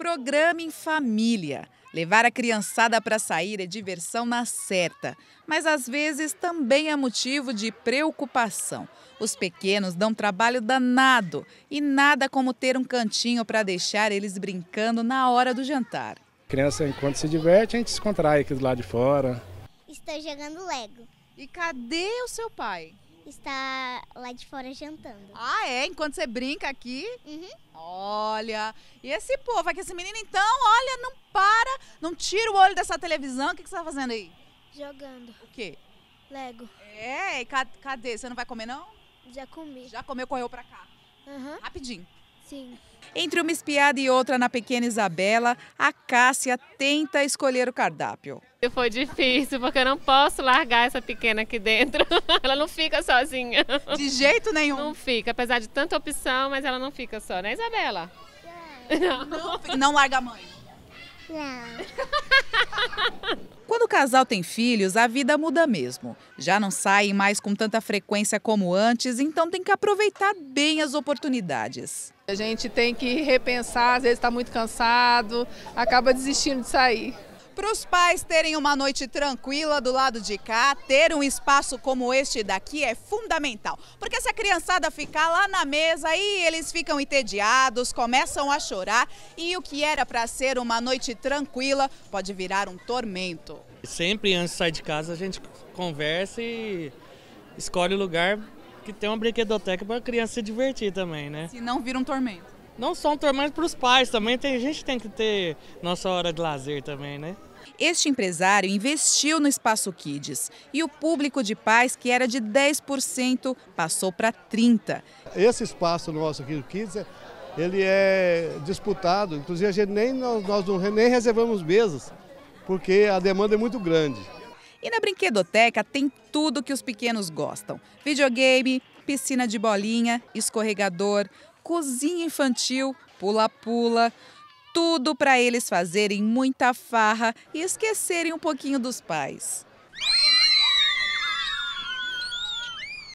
Programa em família. Levar a criançada para sair é diversão na certa, mas às vezes também é motivo de preocupação. Os pequenos dão trabalho danado e nada como ter um cantinho para deixar eles brincando na hora do jantar. A criança, enquanto se diverte, a gente se contrai aqui do lado de fora. Estou jogando Lego. E cadê o seu pai? está lá de fora jantando. Ah, é? Enquanto você brinca aqui? Uhum. Olha, e esse povo aqui, esse menino então, olha, não para, não tira o olho dessa televisão. O que, que você está fazendo aí? Jogando. O quê? Lego. É, e cadê? Você não vai comer não? Já comi. Já comeu, correu pra cá. Uhum. Rapidinho. Sim. Entre uma espiada e outra na pequena Isabela, a Cássia tenta escolher o cardápio. Foi difícil, porque eu não posso largar essa pequena aqui dentro. Ela não fica sozinha. De jeito nenhum. Não fica, apesar de tanta opção, mas ela não fica só, né, Isabela? Não. Não, não larga a mãe. Não. casal tem filhos, a vida muda mesmo. Já não saem mais com tanta frequência como antes, então tem que aproveitar bem as oportunidades. A gente tem que repensar, às vezes está muito cansado, acaba desistindo de sair. Para os pais terem uma noite tranquila do lado de cá, ter um espaço como este daqui é fundamental. Porque se a criançada ficar lá na mesa, aí eles ficam entediados, começam a chorar e o que era para ser uma noite tranquila pode virar um tormento. Sempre antes de sair de casa a gente conversa e escolhe o lugar que tem uma brinquedoteca para a criança se divertir também, né? Se não vira um tormento não só um tormento para os pais, também tem gente tem que ter nossa hora de lazer também, né? Este empresário investiu no Espaço Kids e o público de pais, que era de 10%, passou para 30%. Esse espaço nosso aqui do Kids, ele é disputado, inclusive a gente nem, nós, nós não, nem reservamos mesas, porque a demanda é muito grande. E na brinquedoteca tem tudo que os pequenos gostam: videogame, piscina de bolinha, escorregador, cozinha infantil, pula-pula, tudo para eles fazerem muita farra e esquecerem um pouquinho dos pais.